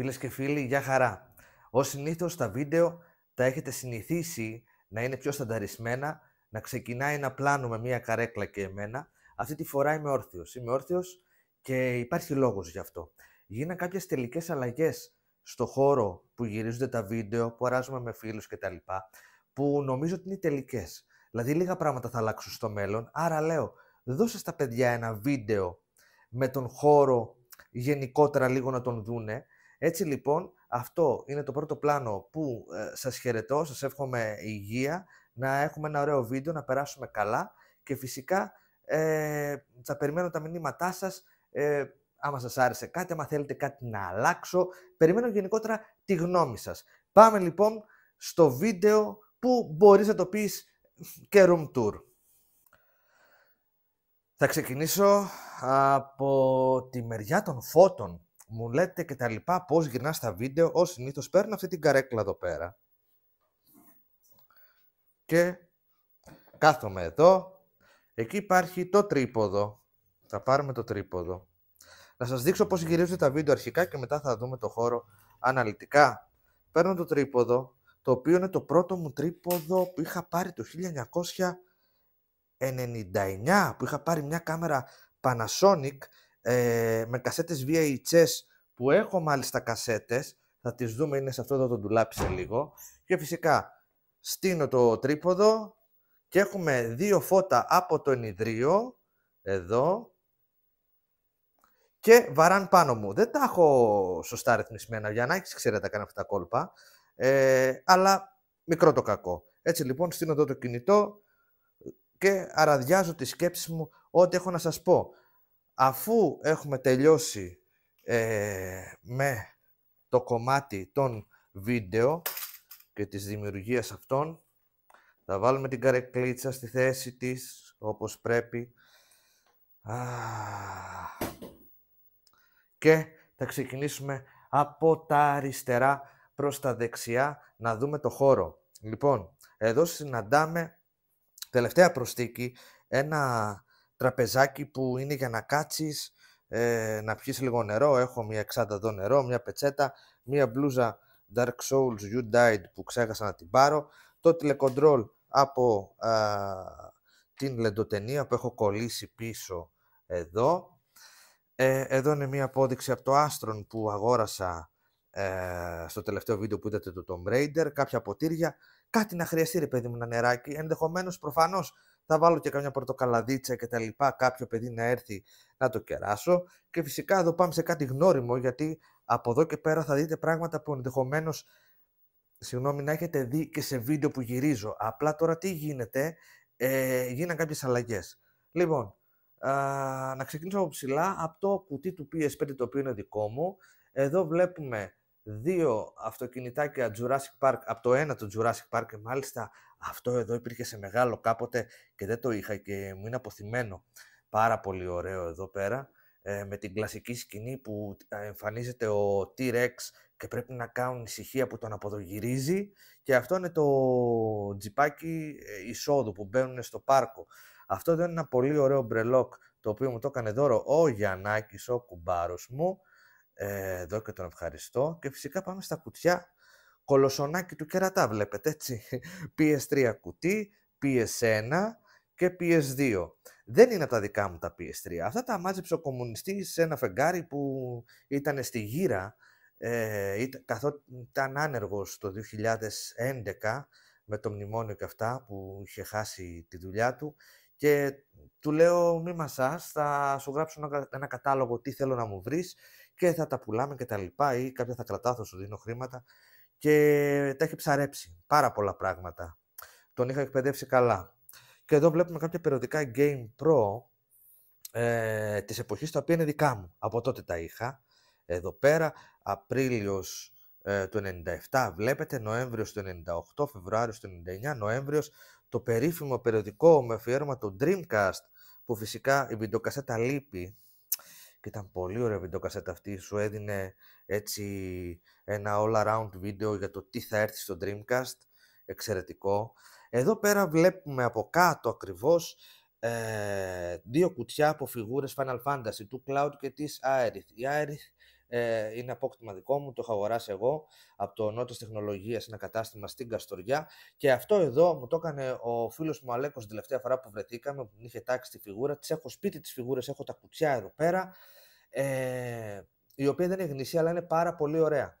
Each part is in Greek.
Φίλες και φίλοι, για χαρά. Ως συνήθως, τα βίντεο τα έχετε συνηθίσει να είναι πιο στανταρισμένα, να ξεκινάει ένα πλάνο με μία καρέκλα και εμένα. Αυτή τη φορά είμαι όρθιος. Είμαι όρθιος και υπάρχει λόγος γι' αυτό. Γίναν κάποιες τελικές αλλαγές στο χώρο που γυρίζονται τα βίντεο, που αράζουμε με φίλους κτλ. που νομίζω ότι είναι τελικές. Δηλαδή λίγα πράγματα θα αλλάξουν στο μέλλον, άρα λέω, δώσε στα παιδιά ένα βίντεο με τον χώρο γενικότερα λίγο να τον δούνε έτσι λοιπόν, αυτό είναι το πρώτο πλάνο που ε, σας χαιρετώ, σας εύχομαι υγεία, να έχουμε ένα ωραίο βίντεο, να περάσουμε καλά και φυσικά ε, θα περιμένω τα μηνύματά σας, ε, άμα σας άρεσε κάτι, άμα θέλετε κάτι να αλλάξω, περιμένω γενικότερα τη γνώμη σας. Πάμε λοιπόν στο βίντεο που μπορείς να το πεις και room tour. Θα ξεκινήσω από τη μεριά των φώτων μου λέτε και τα λοιπά πώς γυρνάς τα βίντεο, ως συνήθως παίρνω αυτή την καρέκλα εδώ πέρα. Και κάθομαι εδώ, εκεί υπάρχει το τρίποδο. Θα πάρουμε το τρίποδο. Να σας δείξω πώς γυρίζω τα βίντεο αρχικά και μετά θα δούμε το χώρο αναλυτικά. Παίρνω το τρίποδο, το οποίο είναι το πρώτο μου τρίποδο που είχα πάρει το 1999, που είχα πάρει μια κάμερα Panasonic ε, με κασέτες VHS που έχω μάλιστα κασέτες, θα τις δούμε, είναι σε αυτό εδώ το ντουλάπι σε λίγο. Και φυσικά στείνω το τρίποδο και έχουμε δύο φώτα από το ενιδρίο, εδώ, και βαράν πάνω μου. Δεν τα έχω σωστά ρυθμισμένα, για να έχεις ξέρετε τα κάνω αυτά τα κόλπα, ε, αλλά μικρό το κακό. Έτσι λοιπόν στείνω εδώ το κινητό και αραδιάζω τις σκέψεις μου ό,τι έχω να σας πω αφού έχουμε τελειώσει ε, με το κομμάτι των βίντεο και της δημιουργίας αυτών, θα βάλουμε την καρεκλίτσα στη θέση της, όπως πρέπει. και θα ξεκινήσουμε από τα αριστερά προς τα δεξιά να δούμε το χώρο. Λοιπόν, εδώ συναντάμε τελευταία προστίκη ένα τραπεζάκι που είναι για να κάτσεις, ε, να πιεις λίγο νερό, έχω μια εξάντα εδώ νερό, μια πετσέτα, μια μπλούζα Dark Souls You Died που ξέχασα να την πάρω, το τηλεκοντρόλ από την λεντοτενία που έχω κολλήσει πίσω εδώ. Ε, εδώ είναι μια απόδειξη από το Άστρον που αγόρασα ε, στο τελευταίο βίντεο που είδατε το Tomb Raider, κάποια ποτήρια, κάτι να χρειαστεί ρε παιδί μου ένα νεράκι, ενδεχομένως προφανώς θα βάλω και κάποια πορτοκαλαδίτσα και τα λοιπά, κάποιο παιδί να έρθει να το κεράσω. Και φυσικά εδώ πάμε σε κάτι γνώριμο, γιατί από εδώ και πέρα θα δείτε πράγματα που ενδεχομένως συγγνώμη, να έχετε δει και σε βίντεο που γυρίζω. Απλά τώρα τι γίνεται, ε, γίναν κάποιες αλλαγές. Λοιπόν, α, να ξεκινήσω από ψηλά, από το κουτί του PS5 το οποίο είναι δικό μου. Εδώ βλέπουμε δύο αυτοκινητάκια Jurassic Park, από το ένα το Jurassic Park και μάλιστα αυτό εδώ υπήρχε σε μεγάλο κάποτε και δεν το είχα και μου είναι αποθυμένο. Πάρα πολύ ωραίο εδώ πέρα, ε, με την κλασική σκηνή που ε, εμφανίζεται ο T-Rex και πρέπει να κάνουν ησυχία που τον αποδογυρίζει και αυτό είναι το τζιπάκι ε, εισόδου που μπαίνουν στο πάρκο. Αυτό δεν είναι ένα πολύ ωραίο μπρελόκ το οποίο μου το έκανε δώρο ο Γιαννάκης, ο κουμπάρος μου ε, εδώ και τον ευχαριστώ. Και φυσικά πάμε στα κουτιά. Κολοσσονάκι του κερατά βλέπετε έτσι. PS3 κουτί, PS1 και PS2. Δεν είναι από τα δικά μου τα PS3. Αυτά τα μάζεψε ο κομμουνιστής σε ένα φεγγάρι που ήταν στη γύρα ε, καθότι ήταν άνεργος το 2011 με το μνημόνιο και αυτά που είχε χάσει τη δουλειά του και του λέω μη μασάς, θα σου γράψω ένα κατάλογο τι θέλω να μου βρεις και θα τα πουλάμε και τα λοιπά ή κάποια θα κρατάω, θα σου δίνω χρήματα και τα έχει ψαρέψει πάρα πολλά πράγματα. Τον είχα εκπαιδεύσει καλά. Και εδώ βλέπουμε κάποια περιοδικά Game Pro ε, της εποχής, τα οποία είναι δικά μου. Από τότε τα είχα. Εδώ πέρα, Απρίλιος ε, του 97, βλέπετε, Νοέμβριος του 98, Φεβρουάριος του 99, Νοέμβριος, το περίφημο περιοδικό με αφιέρωμα το Dreamcast, που φυσικά η βιντεοκασέτα λείπει, και ήταν πολύ ωραία βιντεοκασέτα αυτή, σου έδινε έτσι ένα all around βίντεο για το τι θα έρθει στο Dreamcast, εξαιρετικό. Εδώ πέρα βλέπουμε από κάτω ακριβώς ε, δύο κουτιά από φιγούρες Final Fantasy, του Cloud και της Aerith. Η Aerith ε, είναι απόκτημα δικό μου, το έχω αγοράσει εγώ από το Νότος Τεχνολογίας, ένα κατάστημα στην Καστοριά. Και αυτό εδώ μου το έκανε ο φίλος μου Αλέκος την τελευταία φορά που βρεθήκαμε, που μου είχε τάξει τη φιγούρα. Της έχω σπίτι της φιγούρας, έχω τα κουτιά εδώ πέρα. Ε, η οποία δεν είναι γνησία, αλλά είναι πάρα πολύ ωραία.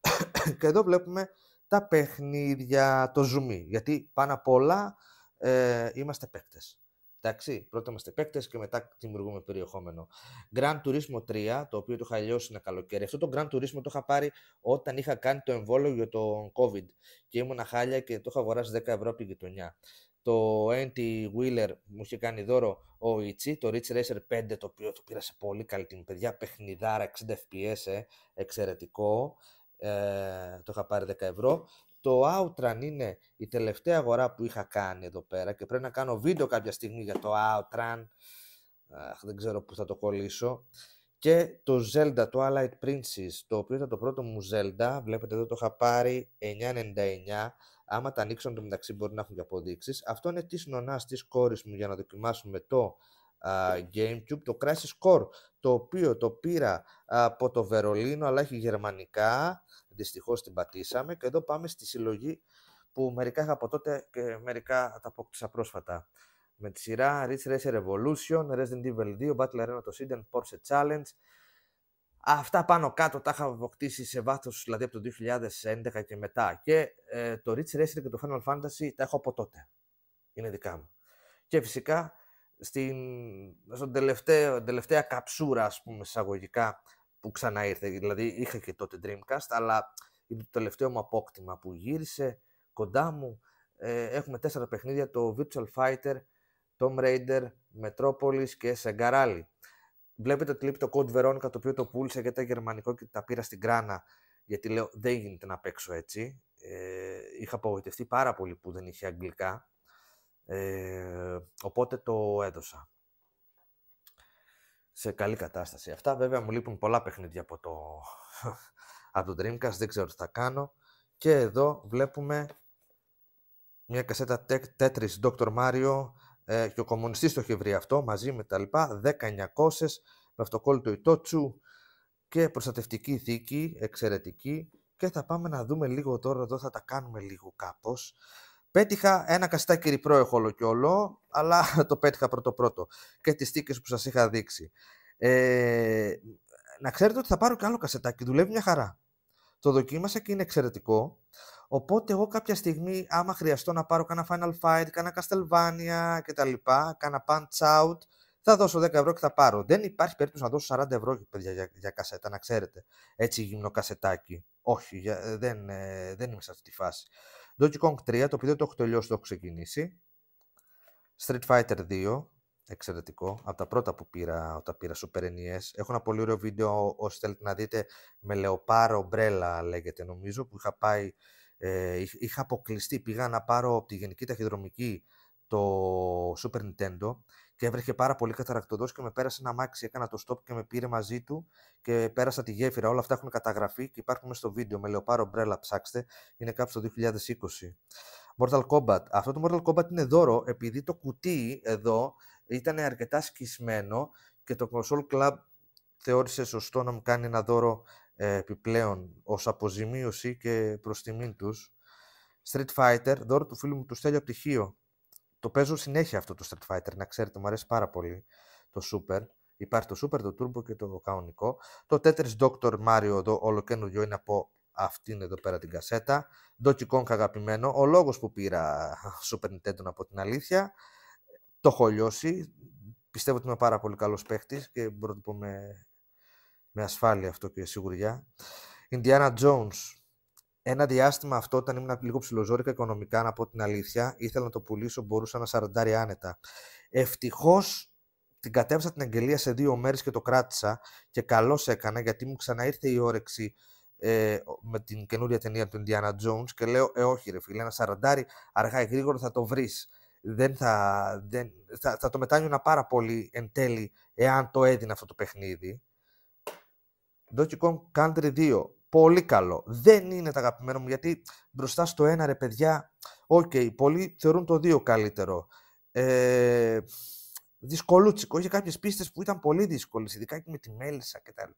και εδώ βλέπουμε τα παιχνίδια, το ζουμί. Γιατί πάνω απ' όλα ε, είμαστε παίκτες. Εντάξει, πρώτα είμαστε παίκτες και μετά δημιουργούμε περιεχόμενο. Grand Turismo 3, το οποίο το είχα λιώσει ένα καλοκαίρι. Αυτό το Grand Turismo το είχα πάρει όταν είχα κάνει το εμβόλιο για τον COVID και ήμουνα χάλια και το είχα αγοράσει 10 ευρώ από την γειτονιά. Το Anti Wheeler μου είχε κάνει δώρο ο Ιτσι, το Rich Racer 5, το οποίο το πήρα σε πολύ καλή την Παιδιά, παιχνιδάρα, 60 FPS, ε, εξαιρετικό. Ε, το είχα πάρει 10 ευρώ. Το Outran είναι η τελευταία αγορά που είχα κάνει εδώ πέρα και πρέπει να κάνω βίντεο κάποια στιγμή για το Outran. δεν ξέρω πού θα το κολλήσω. Και το Zelda, το Allied Princess, το οποίο ήταν το πρώτο μου Zelda. Βλέπετε εδώ το είχα πάρει 9,99. Άμα τα ανοίξω, το μεταξύ μπορεί να έχουν και αποδείξεις. Αυτό είναι της νονάς της κόρης μου για να δοκιμάσουμε το Gamecube, το Crisis Core, το οποίο το πήρα από το Βερολίνο, αλλά έχει γερμανικά, δυστυχώς την πατήσαμε, και εδώ πάμε στη συλλογή που μερικά είχα από τότε και μερικά τα απόκτησα πρόσφατα. Με τη σειρά Rich Racer Evolution, Resident Evil 2, Battle Arena το Sinden, Porsche Challenge. Αυτά πάνω κάτω τα είχα αποκτήσει σε βάθος, δηλαδή από το 2011 και μετά. Και ε, το Rich Racer και το Final Fantasy τα έχω από τότε. Είναι δικά μου. Και φυσικά στην, τελευταίο, τελευταία καψούρα, ας πούμε, εισαγωγικά που ξανά ήρθε. Δηλαδή είχα και τότε Dreamcast, αλλά είναι το τελευταίο μου απόκτημα που γύρισε κοντά μου. Ε, έχουμε τέσσερα παιχνίδια, το Virtual Fighter, Tom Raider, Metropolis και Segarali. Βλέπετε ότι λείπει το Code Veronica, το οποίο το πούλησα γιατί ήταν γερμανικό και τα πήρα στην κράνα, γιατί λέω δεν γίνεται να παίξω έτσι. Ε, είχα απογοητευτεί πάρα πολύ που δεν είχε αγγλικά. Ε, οπότε το έδωσα. Σε καλή κατάσταση. Αυτά βέβαια μου λείπουν πολλά παιχνίδια από το, από το Dreamcast, δεν ξέρω τι θα κάνω. Και εδώ βλέπουμε μια κασέτα Tetris Dr. Mario ε, και ο το έχει βρει αυτό μαζί με τα λοιπά, 1900 με αυτοκόλλητο Ιτότσου και προστατευτική θήκη, εξαιρετική και θα πάμε να δούμε λίγο τώρα, εδώ θα τα κάνουμε λίγο κάπως Πέτυχα ένα καστάκι ρηπρό έχω όλο και όλο, αλλά το πέτυχα πρώτο-πρώτο και τις τίκες που σας είχα δείξει. Ε, να ξέρετε ότι θα πάρω και άλλο κασετάκι, δουλεύει μια χαρά. Το δοκίμασα και είναι εξαιρετικό. Οπότε εγώ κάποια στιγμή, άμα χρειαστώ να πάρω κάνα Final Fight, κάνα Castlevania κτλ, κάνα Punch Out, θα δώσω 10 ευρώ και θα πάρω. Δεν υπάρχει περίπτωση να δώσω 40 ευρώ για, για κασέτα, να ξέρετε. Έτσι γυμνοκασετάκι. Όχι, ε, δεν, ε, δεν είμαι σε αυτή τη φάση. Donkey Kong 3, το οποίο δεν το έχω τελειώσει, το έχω ξεκινήσει. Street Fighter 2, εξαιρετικό, από τα πρώτα που πήρα όταν πήρα Super NES. Έχω ένα πολύ ωραίο βίντεο, όσοι θέλετε να δείτε, με λεοπάρο ομπρέλα λέγεται νομίζω, που είχα πάει, ε, είχα αποκλειστεί, πήγα να πάρω από τη Γενική Ταχυδρομική το Super Nintendo και έβρεχε πάρα πολύ καταρακτοδός και με πέρασε ένα μάξι. Έκανα το stop και με πήρε μαζί του και πέρασα τη γέφυρα. Όλα αυτά έχουν καταγραφεί και υπάρχουν στο βίντεο. Με λεοπάρο μπρέλα, ψάξτε. Είναι κάπου το 2020. Mortal Kombat. Αυτό το Mortal Kombat είναι δώρο επειδή το κουτί εδώ ήταν αρκετά σκισμένο και το Console Club θεώρησε σωστό να μου κάνει ένα δώρο ε, επιπλέον ως αποζημίωση και προς τιμήν τους. Street Fighter, δώρο του φίλου μου του Στέλιο πτυχίο. Το παίζω συνέχεια αυτό το Street Fighter, να ξέρετε, μου αρέσει πάρα πολύ το Super. Υπάρχει το Super, το Turbo και το κανονικό. Το Tetris Doctor Mario εδώ, όλο καινούριο είναι από αυτήν εδώ πέρα την κασέτα. Donkey Kong αγαπημένο. Ο λόγος που πήρα Super Nintendo από την αλήθεια. Το έχω λιώσει. Πιστεύω ότι είμαι πάρα πολύ καλός παίχτης και μπορώ να το πω με, με ασφάλεια αυτό και σιγουριά. Indiana Jones, ένα διάστημα αυτό, όταν ήμουν λίγο ψηλοζόρικα οικονομικά, να πω την αλήθεια, ήθελα να το πουλήσω, μπορούσα να σαραντάρει άνετα. Ευτυχώς την κατέβασα την αγγελία σε δύο μέρες και το κράτησα και καλώς έκανα γιατί μου ήρθε η όρεξη ε, με την καινούρια ταινία του Indiana Jones και λέω: Ε, όχι, ρε φίλε, ένα σαραντάρι αργά ή γρήγορα θα το βρεις. Δεν θα, δεν, θα, θα το μετάνιωνα πάρα πολύ εν τέλει εάν το έδινα αυτό το παιχνίδι. Donkey Kong Country 2 Πολύ καλό. Δεν είναι τα αγαπημένο μου γιατί μπροστά στο ένα ρε παιδιά, οκ, okay, πολλοί θεωρούν το δύο καλύτερο. Ε, δυσκολούτσικο. Είχε κάποιες πίστες που ήταν πολύ δύσκολες, ειδικά και με τη Μέλισσα κτλ.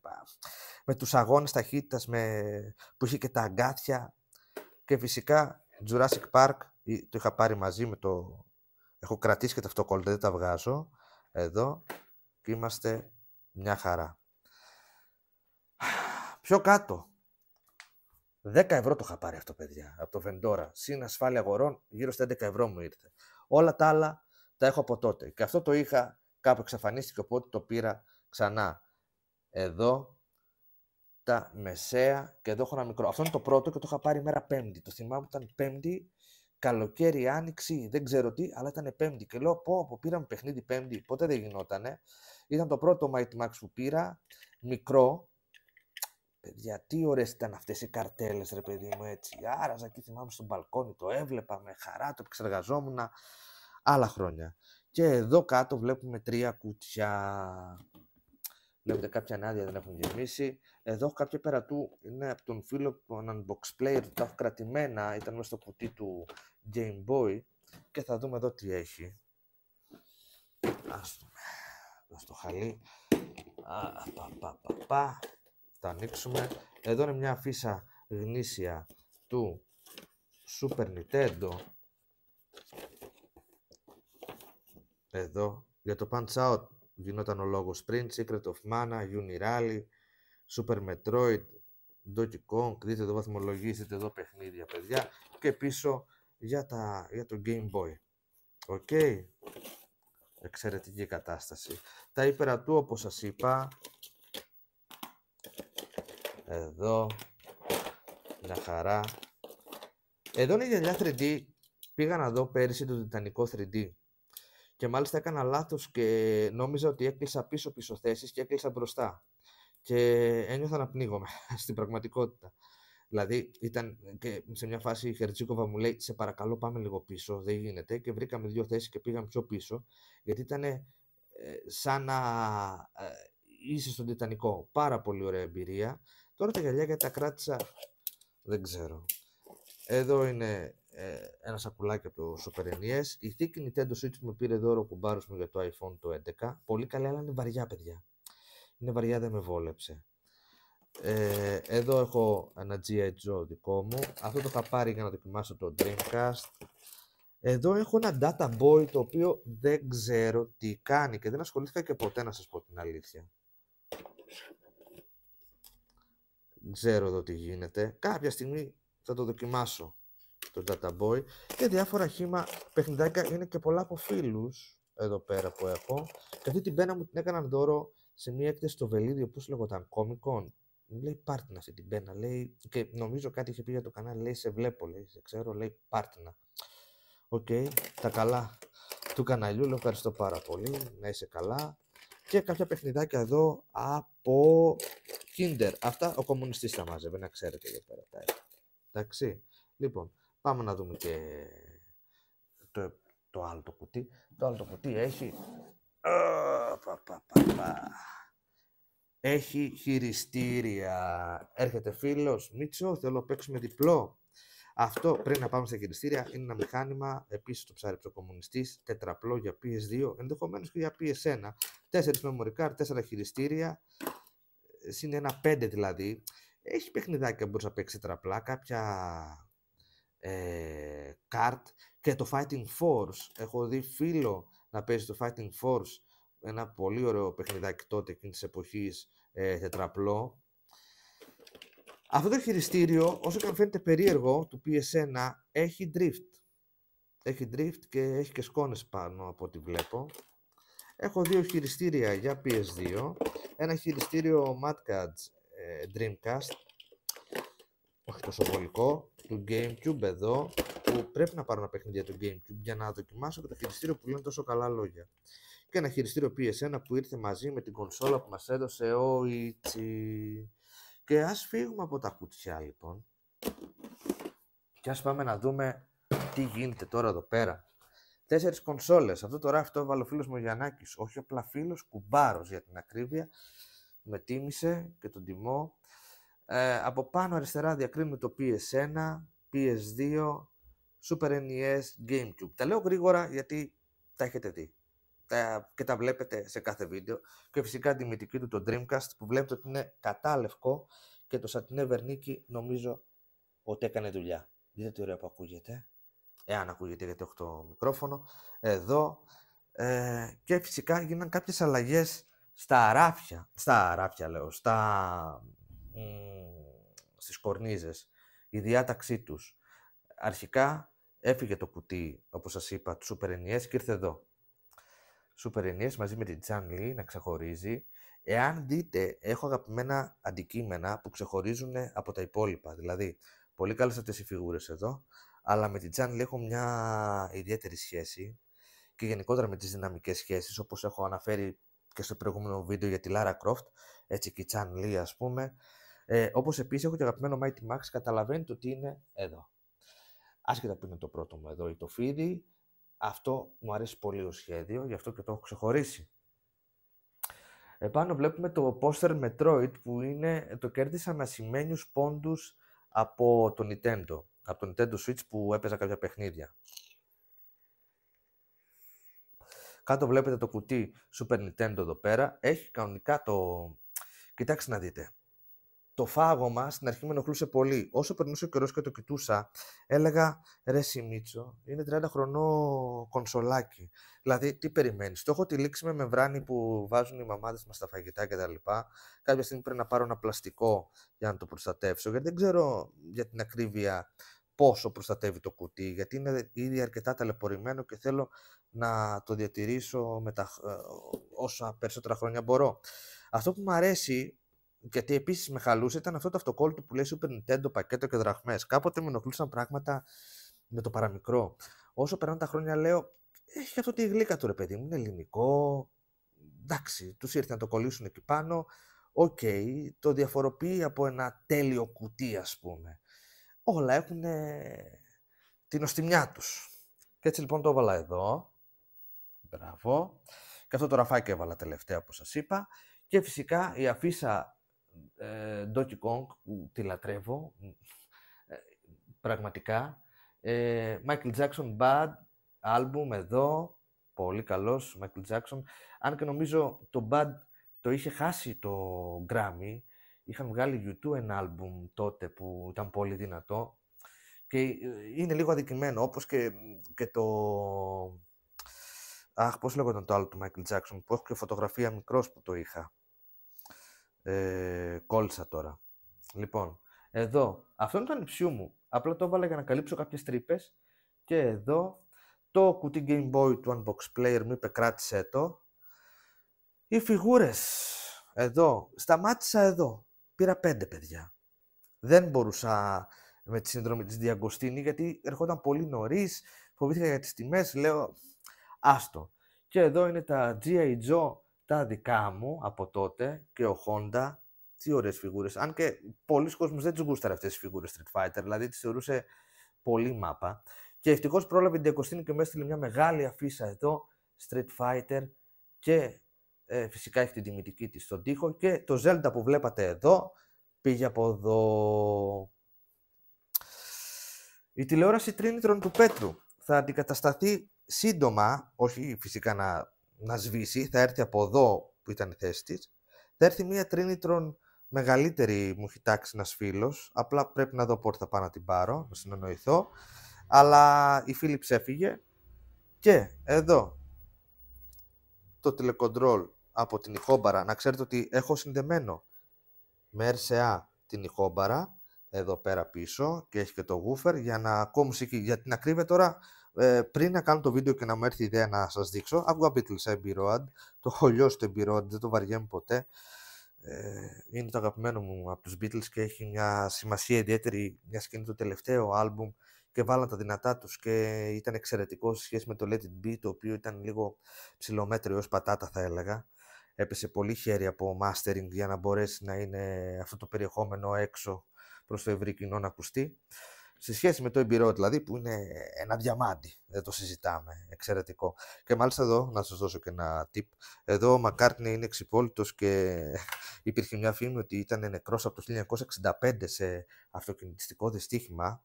Με τους αγώνες ταχύτητας με... που είχε και τα αγκάθια. Και φυσικά Jurassic Park το είχα πάρει μαζί με το. Έχω κρατήσει και τα αυτοκόλλητα, δεν τα βγάζω. Εδώ και είμαστε μια χαρά. Πιο κάτω. 10 ευρώ το είχα πάρει αυτό, παιδιά, από το Βεντόρα. Συν ασφάλεια αγορών, γύρω στα 11 ευρώ μου ήρθε. Όλα τα άλλα τα έχω από τότε. Και αυτό το είχα κάπου εξαφανίστηκε, οπότε το πήρα ξανά. Εδώ τα μεσαία και εδώ έχω ένα μικρό. Αυτό είναι το πρώτο και το είχα πάρει μέρα Πέμπτη. Το θυμάμαι ήταν Πέμπτη, καλοκαίρι, άνοιξη, δεν ξέρω τι, αλλά ήταν Πέμπτη. Και λέω, πω, πω πήραμε παιχνίδι Πέμπτη, ποτέ δεν γινότανε. Ήταν το πρώτο Mighty Max που πήρα, μικρό, παιδιά, τι ωραίες ήταν αυτές οι καρτέλες ρε παιδί μου, έτσι. Άραζα και θυμάμαι στον μπαλκόνι, το έβλεπα με χαρά, το επεξεργαζόμουν άλλα χρόνια. Και εδώ κάτω βλέπουμε τρία κουτιά. Βλέπετε κάποια ανάδεια δεν έχουν γεμίσει. Εδώ έχω κάποια πέρα του, είναι από τον φίλο έναν box player, τα έχω κρατημένα, ήταν μέσα στο κουτί του Game Boy. Και θα δούμε εδώ τι έχει. Ας δούμε. Στο χαλί. Α, πα, πα, πα, πα τα ανοίξουμε. Εδώ είναι μια αφίσα γνήσια του Super Nintendo. Εδώ για το Punch Out γινόταν ο λόγος πριν. Secret of Mana, Unirally, Super Metroid, Donkey Kong. Δείτε εδώ δείτε εδώ παιχνίδια παιδιά. Και πίσω για, τα, για το Game Boy. Οκ. Okay. Εξαιρετική κατάσταση. Τα ύπερα του όπως σας είπα εδώ μια χαρά εδώ είναι η γενιά 3D πήγα να δω πέρυσι το Τιτανικό 3D και μάλιστα έκανα λάθος και νόμιζα ότι έκλεισα πίσω πίσω θέσεις και έκλεισα μπροστά και ένιωθα να πνίγομαι στην πραγματικότητα. Δηλαδή, ήταν και σε μια φάση η Χερτσίκοβα μου λέει: Σε παρακαλώ, πάμε λίγο πίσω. Δεν γίνεται. Και βρήκαμε δύο θέσεις και πήγαμε πιο πίσω, γιατί ήταν ε, σαν να ε, είσαι στον Τιτανικό. Πάρα πολύ ωραία εμπειρία. Τώρα τα γυαλιά γιατί τα κράτησα δεν ξέρω. Εδώ είναι ε, ένα σακουλάκι από το Super NES. Η θήκη Nintendo Switch μου πήρε δώρο κουμπάρος μου για το iPhone το 11. Πολύ καλά, αλλά είναι βαριά, παιδιά. Είναι βαριά, δεν με βόλεψε. Ε, εδώ έχω ένα G.I. Joe δικό μου. Αυτό το είχα πάρει για να δοκιμάσω το Dreamcast. Εδώ έχω ένα Data Boy το οποίο δεν ξέρω τι κάνει και δεν ασχολήθηκα και ποτέ να σας πω την αλήθεια. ξέρω εδώ τι γίνεται. Κάποια στιγμή θα το δοκιμάσω το Data Boy και διάφορα χήμα παιχνιδάκια είναι και πολλά από φίλους εδώ πέρα που έχω. Και αυτή την πένα μου την έκαναν δώρο σε μια έκθεση στο Βελίδιο, που λεγόταν, Comic Con. Μου λέει πάρτινα αυτή την πένα, λέει, και νομίζω κάτι είχε πει για το κανάλι, λέει σε βλέπω, λέει, σε ξέρω, λέει πάρτινα. Οκ, okay, τα καλά του καναλιού, λέω ευχαριστώ πάρα πολύ, να είσαι καλά. Και κάποια παιχνιδάκια εδώ από Kinder. Αυτά ο κομμουνιστής τα μάζευε, να ξέρετε εδώ πέρα. Τα Εντάξει. Λοιπόν, πάμε να δούμε και το, το άλλο το κουτί. Το άλλο το κουτί έχει... έχει χειριστήρια. Έρχεται φίλος. Μίτσο, θέλω να παίξουμε διπλό. Αυτό πριν να πάμε στα χειριστήρια είναι ένα μηχάνημα. Επίσης το ψάριψε ο κομμουνιστής. Τετραπλό για PS2, ενδεχομένως και για PS1. Τέσσερι memory card, τέσσερα χειριστήρια συν ένα 5 δηλαδή, έχει παιχνιδάκια που μπορείς να παίξεις τραπλά, κάποια ε, και το Fighting Force. Έχω δει φίλο να παίζει το Fighting Force, ένα πολύ ωραίο παιχνιδάκι τότε εκείνης της εποχής ε, τετραπλό. Αυτό το χειριστήριο, όσο και αν φαίνεται περίεργο, του PS1 έχει drift. Έχει drift και έχει και σκόνες πάνω από ό,τι βλέπω. Έχω δύο χειριστήρια για PS2 ένα χειριστήριο MatCads ε, Dreamcast, όχι τόσο βολικό, του Gamecube εδώ, που πρέπει να πάρω ένα παιχνίδι το Gamecube για να δοκιμάσω και το χειριστήριο που λένε τόσο καλά λόγια. Και ένα χειριστήριο PS1 που ήρθε μαζί με την κονσόλα που μας έδωσε ο Ιτσι. Και ας φύγουμε από τα κουτιά λοιπόν και ας πάμε να δούμε τι γίνεται τώρα εδώ πέρα. Τέσσερις κονσόλες. Αυτό το ράφι το έβαλε ο φίλος μου Γιαννάκης. Όχι απλά φίλος, κουμπάρος για την ακρίβεια. Με τίμησε και τον τιμώ. Ε, από πάνω αριστερά διακρίνουμε το PS1, PS2, Super NES, GameCube. Τα λέω γρήγορα γιατί τα έχετε δει τα, και τα βλέπετε σε κάθε βίντεο. Και φυσικά τη μυθική του το Dreamcast που βλέπετε ότι είναι κατάλευκο και το σατινέ νομίζω ότι έκανε δουλειά. Δείτε τι ωραία που ακούγεται εάν ακούγεται γιατί έχω το μικρόφωνο, εδώ. Ε, και φυσικά γίνανε κάποιες αλλαγές στα αράφια, στα αράφια λέω, στα, μ, στις κορνίζες, η διάταξή τους. Αρχικά έφυγε το κουτί, όπως σας είπα, του Super NES και ήρθε εδώ. Super NES μαζί με την Chan Λι να ξεχωρίζει. Εάν δείτε, έχω αγαπημένα αντικείμενα που ξεχωρίζουν από τα υπόλοιπα. Δηλαδή, πολύ καλές αυτές οι φιγούρες εδώ, αλλά με την Τζάνλι έχω μια ιδιαίτερη σχέση και γενικότερα με τις δυναμικές σχέσεις, όπως έχω αναφέρει και στο προηγούμενο βίντεο για τη Λάρα Κρόφτ, έτσι και η Τζάν Λί ας πούμε. Ε, όπως επίσης έχω και αγαπημένο Mighty Max, καταλαβαίνετε ότι είναι εδώ. Άσχετα που είναι το πρώτο μου εδώ ή το φίδι, αυτό μου αρέσει πολύ το σχέδιο, γι' αυτό και το έχω ξεχωρίσει. Επάνω βλέπουμε το poster Metroid που είναι, το κέρδισα με ασημένιους πόντους από το Nintendo από το Nintendo Switch που έπαιζα κάποια παιχνίδια. Κάτω βλέπετε το κουτί Super Nintendo εδώ πέρα. Έχει κανονικά το... Κοιτάξτε να δείτε. Το φάγωμα στην αρχή με ενοχλούσε πολύ. Όσο περνούσε ο καιρός και το κοιτούσα, έλεγα «Ρε Σιμίτσο, είναι 30 χρονό κονσολάκι». Δηλαδή, τι περιμένεις. Το έχω τη λήξη με μεμβράνη που βάζουν οι μαμάδες μας στα φαγητά κτλ. Κάποια στιγμή πρέπει να πάρω ένα πλαστικό για να το προστατεύσω, γιατί δεν ξέρω για την ακρίβεια πόσο προστατεύει το κουτί, γιατί είναι ήδη αρκετά ταλαιπωρημένο και θέλω να το διατηρήσω με τα, ε, όσα περισσότερα χρόνια μπορώ. Αυτό που μου αρέσει, γιατί επίσης με χαλούσε, ήταν αυτό το αυτοκόλλητο που λέει Super Nintendo, πακέτο και δραχμές. Κάποτε με ενοχλούσαν πράγματα με το παραμικρό. Όσο περνάνε τα χρόνια, λέω, «Ε, έχει αυτό τη γλύκα του ρε παιδί μου, είναι ελληνικό. Εντάξει, τους ήρθε να το κολλήσουν εκεί πάνω. Οκ, okay, το διαφοροποιεί από ένα τέλειο κουτί, ας πούμε όλα έχουν την οστιμιά τους. Και έτσι λοιπόν το έβαλα εδώ. Μπράβο. Και αυτό το ραφάκι έβαλα τελευταία όπως σας είπα. Και φυσικά η αφίσα ε, Donkey Kong που τη λατρεύω. Ε, πραγματικά. Ε, Michael Jackson Bad Album εδώ. Πολύ καλός Michael Jackson. Αν και νομίζω το Bad το είχε χάσει το Grammy Είχαν βγάλει YouTube ένα άλμπουμ τότε που ήταν πολύ δυνατό και ε, είναι λίγο αδικημένο, όπως και, και το... Αχ, πώς λέγονταν το άλλο του Michael Jackson, που έχω και φωτογραφία μικρός που το είχα. Ε, κόλλησα τώρα. Λοιπόν, εδώ, αυτό είναι το ανιψιού μου. Απλά το έβαλα για να καλύψω κάποιες τρύπες. Και εδώ, το κουτί Game Boy του Unbox Player μου είπε κράτησε το. Οι φιγούρες, εδώ, σταμάτησα εδώ. Πήρα πέντε παιδιά. Δεν μπορούσα με τη σύνδρομη της Διαγκοστίνη, γιατί ερχόταν πολύ νωρίς, φοβήθηκα για τις τιμές, Λέω, άστο. Και εδώ είναι τα G.I. Joe τα δικά μου από τότε και ο Honda. Τι ωραίες φιγούρες. Αν και πολλοί κόσμοι δεν τις γούσταρε αυτές τις φιγούρες Street Fighter, δηλαδή τις θεωρούσε πολύ μάπα. Και ευτυχώς πρόλαβε η Διαγκοστίνη και μου έστειλε μια μεγάλη αφίσα εδώ, Street Fighter και ε, φυσικά έχει την τιμητική της στον τοίχο και το Zelda που βλέπατε εδώ πήγε από εδώ. Η τηλεόραση τρίνητρων του Πέτρου θα αντικατασταθεί σύντομα, όχι φυσικά να, να σβήσει, θα έρθει από εδώ που ήταν η θέση της. Θα έρθει μία τρίνητρων μεγαλύτερη, μου έχει τάξει ένας Απλά πρέπει να δω πότε θα πάω να την πάρω, να συνεννοηθώ. Αλλά η φίλη έφυγε και εδώ το τηλεκοντρόλ από την Ιχόμπαρα. Να ξέρετε ότι έχω συνδεμένο με RCA την Ιχόμπαρα εδώ πέρα πίσω και έχει και το woofer για να ακούω μουσική. Για την ακρίβεια τώρα, ε, πριν να κάνω το βίντεο και να μου έρθει η ιδέα να σας δείξω, άκουγα Beatles Road, το έχω στο το Road, δεν το βαριέμαι ποτέ. Ε, είναι το αγαπημένο μου από τους Beatles και έχει μια σημασία ιδιαίτερη, μιας σκηνή το τελευταίο άλμπουμ και βάλαν τα δυνατά τους και ήταν εξαιρετικό σε σχέση με το Let It Be, το οποίο ήταν λίγο ψηλομέτριο ως πατάτα θα έλεγα έπεσε πολύ χέρι από mastering για να μπορέσει να είναι αυτό το περιεχόμενο έξω προς το ευρύ κοινό να ακουστεί. Σε σχέση με το εμπειρό δηλαδή που είναι ένα διαμάντι, δεν το συζητάμε, εξαιρετικό. Και μάλιστα εδώ, να σας δώσω και ένα tip, εδώ ο Μακάρτνε είναι εξυπόλυτος και υπήρχε μια φήμη ότι ήταν νεκρός από το 1965 σε αυτοκινητιστικό δυστύχημα,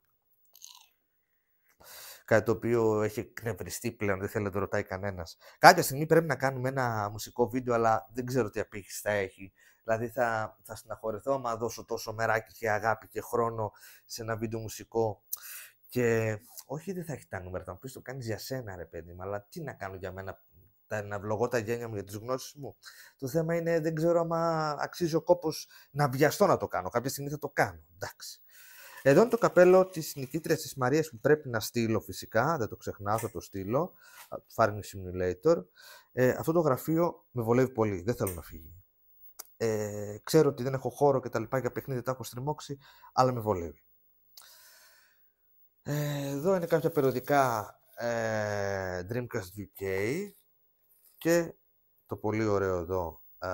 Κάτι το οποίο έχει εκνευριστεί πλέον, δεν θέλει να το ρωτάει κανένας. Κάποια στιγμή πρέπει να κάνουμε ένα μουσικό βίντεο, αλλά δεν ξέρω τι απήχηση θα έχει. Δηλαδή θα, θα συναχωρηθώ άμα δώσω τόσο μεράκι και αγάπη και χρόνο σε ένα βίντεο μουσικό. Και όχι, δεν θα έχει τα νούμερα. Θα μου πεις το κάνεις για σένα, ρε παιδί μου, αλλά τι να κάνω για μένα. Τα, να βλογώ τα γένια μου για τις γνώσεις μου. Το θέμα είναι, δεν ξέρω άμα αξίζει ο κόπος να βιαστώ να το κάνω. Κάποια στιγμή θα το κάνω. Εντάξει. Εδώ είναι το καπέλο της νικήτριας της Μαρίας που πρέπει να στείλω φυσικά. Δεν το ξεχνάω, θα το στείλω. Farming Simulator. Ε, αυτό το γραφείο με βολεύει πολύ. Δεν θέλω να φύγει. Ε, ξέρω ότι δεν έχω χώρο και τα λοιπά για παιχνίδια, τα έχω στριμώξει, αλλά με βολεύει. Ε, εδώ είναι κάποια περιοδικά ε, Dreamcast UK και το πολύ ωραίο εδώ ε,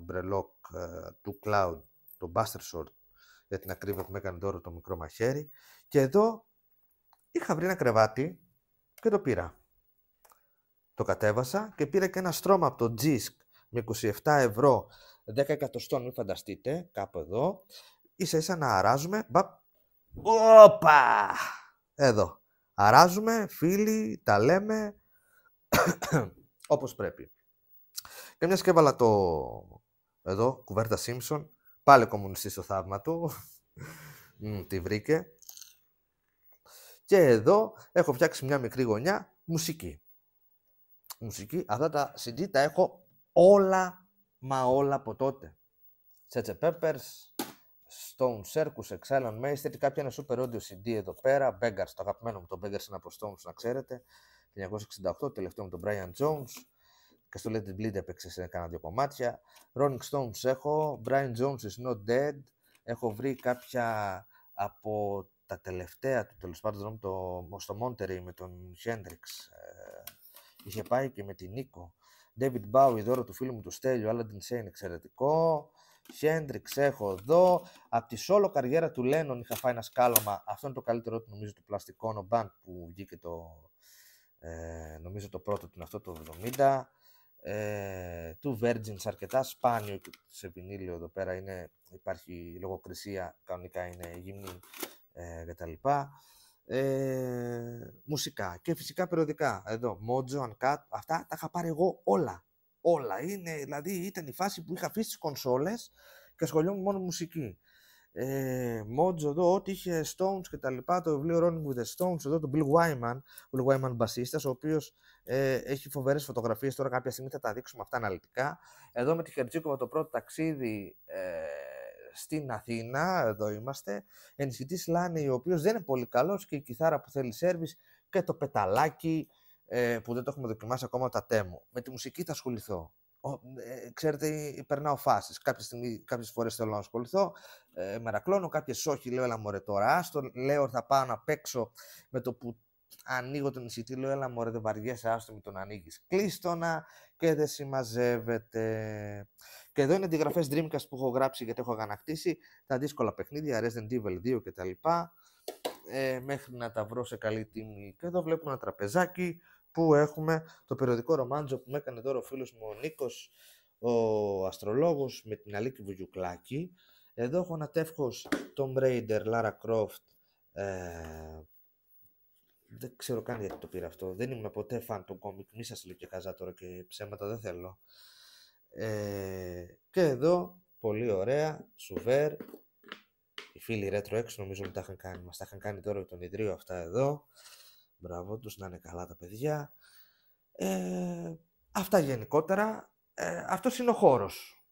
μπρελόκ του Cloud, το Buster Short για την ακρίβεια που με έκανε δώρο το μικρό μαχαίρι. Και εδώ είχα βρει ένα κρεβάτι και το πήρα. Το κατέβασα και πήρα και ένα στρώμα από το Τζίσκ με 27 ευρώ, 10 εκατοστών, μην φανταστείτε, κάπου εδώ. Ίσα ίσα να αράζουμε. Μπα... Οπα! Εδώ. Αράζουμε, φίλοι, τα λέμε όπως πρέπει. Και μιας και έβαλα το εδώ, κουβέρτα Simpson, Πάλι κομμουνιστής στο θαύμα του. τη βρήκε. Και εδώ έχω φτιάξει μια μικρή γωνιά μουσική. Μουσική, αυτά τα CD τα έχω όλα μα όλα από τότε. Τσέτσε Peppers, Stone Circus, Exilon Meister, κάποια ένα super audio CD εδώ πέρα, Beggars, το αγαπημένο μου το Beggars είναι από Stones να ξέρετε, 1968, τελευταίο με τον Brian Jones, και στο Let It Bleed έπαιξε σε κανένα δύο κομμάτια. Rolling Stones έχω, Brian Jones is not dead. Έχω βρει κάποια από τα τελευταία του τέλος πάντων το, στο Monterey με τον Χέντριξ. Ε, είχε πάει και με την Νίκο. David Bowie, δώρο του φίλου μου του αλλά την Σέιν εξαιρετικό. Χέντριξ έχω εδώ. Από τη σόλο καριέρα του Λένων είχα φάει ένα σκάλωμα. Αυτό είναι το καλύτερο του νομίζω του πλαστικό νομπάντ που βγήκε το, ε, νομίζω το πρώτο του είναι αυτό το ε, του Virgins αρκετά σπάνιο σε πινίλιο εδώ πέρα είναι, υπάρχει λογοκρισία, κανονικά είναι γυμνή ε, κτλ. Ε, μουσικά και φυσικά περιοδικά. Εδώ, Mojo, Uncut, αυτά τα είχα πάρει εγώ όλα. Όλα. Είναι, δηλαδή ήταν η φάση που είχα αφήσει τις κονσόλες και ασχολιόμουν μόνο μουσική ε, εδώ, ό,τι είχε Stones και τα λοιπά, το βιβλίο Running with the Stones εδώ τον Bill Wyman, Bill Wyman μπασίστας, ο οποίος ε, έχει φοβερές φωτογραφίες, τώρα κάποια στιγμή θα τα δείξουμε αυτά αναλυτικά. Εδώ με τη Χερτζίκοβα το πρώτο ταξίδι ε, στην Αθήνα, εδώ είμαστε, ενισχυτή Λάνη, ο οποίος δεν είναι πολύ καλός και η κιθάρα που θέλει σέρβις και το πεταλάκι ε, που δεν το έχουμε δοκιμάσει ακόμα τα τέμου. Με τη μουσική θα ασχοληθώ. Ε, ξέρετε, περνάω φάσεις. κάποιες φορές θέλω να ασχοληθώ, ε, μερακλώνω, κάποιες όχι, λέω, έλα μωρέ τώρα. Άστο, λέω, θα πάω να παίξω με το που ανοίγω τον εισιτή, λέω, έλα μωρέ, δεν βαριέσαι, άστο με τον ανοίγεις. Κλείστονα και δεν συμμαζεύεται. Και εδώ είναι αντιγραφές Dreamcast που έχω γράψει γιατί έχω αγανακτήσει τα δύσκολα παιχνίδια, Resident Evil 2 κτλ. Ε, μέχρι να τα βρω σε καλή τιμή. Και εδώ βλέπουμε ένα τραπεζάκι που έχουμε το περιοδικό ρομάντζο που με έκανε τώρα ο φίλος μου ο Νίκος, ο αστρολόγος με την Αλίκη Βουγιουκλάκη. Εδώ έχω ένα τεύχος Tom Raider, Lara Croft, ε, δεν ξέρω καν γιατί το πήρα αυτό. Δεν ήμουν ποτέ φαν των κόμικ. Μη σας λέω και καζά τώρα και ψέματα δεν θέλω. Ε, και εδώ, πολύ ωραία, σουβέρ. Οι φίλοι Retro X νομίζω ότι τα είχαν κάνει. Μας τα είχαν κάνει τώρα τον Ιδρύο αυτά εδώ. Μπράβο τους, να είναι καλά τα παιδιά. Ε, αυτά γενικότερα. Ε, αυτός είναι ο χώρος.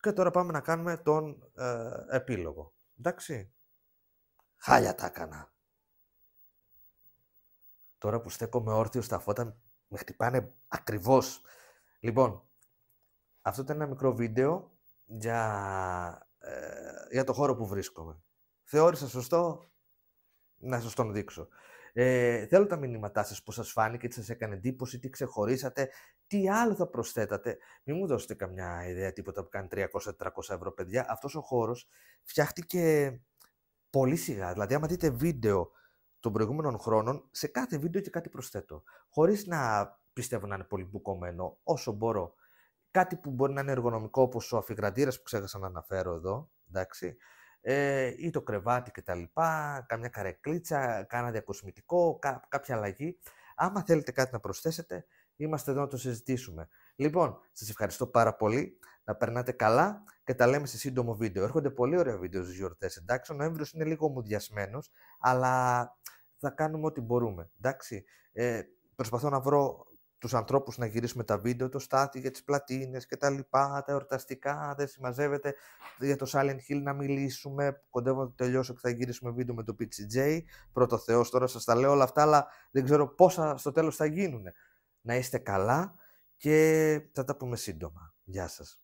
Και τώρα πάμε να κάνουμε τον ε, επίλογο. Εντάξει. Χάλια τα έκανα. Τώρα που στέκομαι όρθιος στα φώτα, με χτυπάνε ακριβώς. Λοιπόν, αυτό ήταν ένα μικρό βίντεο για, ε, για το χώρο που βρίσκομαι. Θεώρησα σωστό να σας τον δείξω. Ε, θέλω τα μηνύματά σας, πώς σας φάνηκε, τι σας έκανε εντύπωση, τι ξεχωρίσατε, τι άλλο θα προσθέτατε. Μην μου δώσετε καμιά ιδέα τίποτα που κάνει 300-400 ευρώ, παιδιά. Αυτός ο χώρος φτιάχτηκε πολύ σιγά. Δηλαδή, άμα δείτε βίντεο των προηγούμενων χρόνων, σε κάθε βίντεο και κάτι προσθέτω. Χωρίς να πιστεύω να είναι πολύ μπουκωμένο, όσο μπορώ. Κάτι που μπορεί να είναι εργονομικό, όπως ο αφιγραντήρας που ξέχασα να αναφέρω εδώ, εντάξει. Ε, ή το κρεβάτι λοιπά, Καμιά καρεκλίτσα, κάνα διακοσμητικό, κάποια αλλαγή. Άμα θέλετε κάτι να προσθέσετε, είμαστε εδώ να το συζητήσουμε. Λοιπόν, σας ευχαριστώ πάρα πολύ. Να περνάτε καλά και τα λέμε σε σύντομο βίντεο. Έρχονται πολύ ωραία βίντεο στις γιορτές, εντάξει. Ο Νοέμβριος είναι λίγο μουδιασμένος, αλλά θα κάνουμε ό,τι μπορούμε, εντάξει. Ε, προσπαθώ να βρω τους ανθρώπους να γυρίσουμε τα βίντεο, το στάτι για τις πλατίνες και τα λοιπά, τα εορταστικά, δεν συμμαζεύεται, για το Silent Hill να μιλήσουμε, κοντεύω να το τελειώσω και θα γυρίσουμε βίντεο με το PCJ, πρώτο Θεός τώρα σας τα λέω όλα αυτά, αλλά δεν ξέρω πόσα στο τέλος θα γίνουν. Να είστε καλά και θα τα πούμε σύντομα. Γεια σας.